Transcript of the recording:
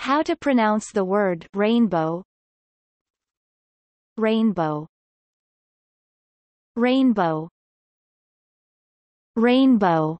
How to pronounce the word rainbow Rainbow Rainbow Rainbow